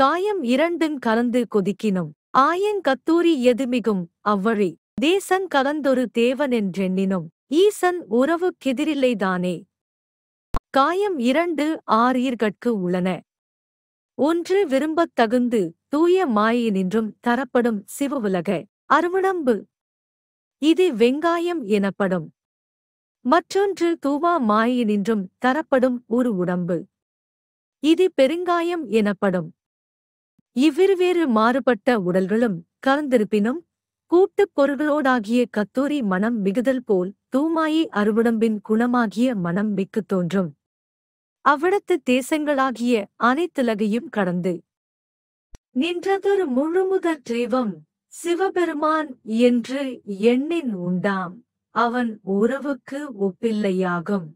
காயம் இரண்டும் கலந்து கொதிக்கினும் ஆயன் கத்தூரி எதுமிகும் அவ்வழி தேசன் கலந்தொரு தேவனென்றெண்ணினும் ஈசன் உறவு கெதிரில்லைதானே காயம் இரண்டு ஆரியர்கட்கு உள்ளன ஒன்று விரும்பத் தகுந்து தூய மாயினின்றும் தரப்படும் சிவவுலக அருவணம்பு இது வெங்காயம் எனப்படும் மற்றொன்று தூவா மாயினின்றும் தரப்படும் ஒரு உடம்பு இது பெருங்காயம் எனப்படும் இவ்விருவேறு மாறுபட்ட உடல்களும் கலந்திருப்பினும் கூட்டுப் பொருள்களோடாகிய கத்தூரி மனம் மிகுதல் போல் தூமாயி அருவுடம்பின் குணமாகிய மனம் மிக்கு தோன்றும் அவ்விடத்து தேசங்களாகிய அனைத்துலகையும் கடந்து நின்றதொரு முழுமுதற் தெய்வம் சிவபெருமான் என்று எண்ணின் உண்டாம் அவன் உறவுக்கு ஒப்பில்லையாகும்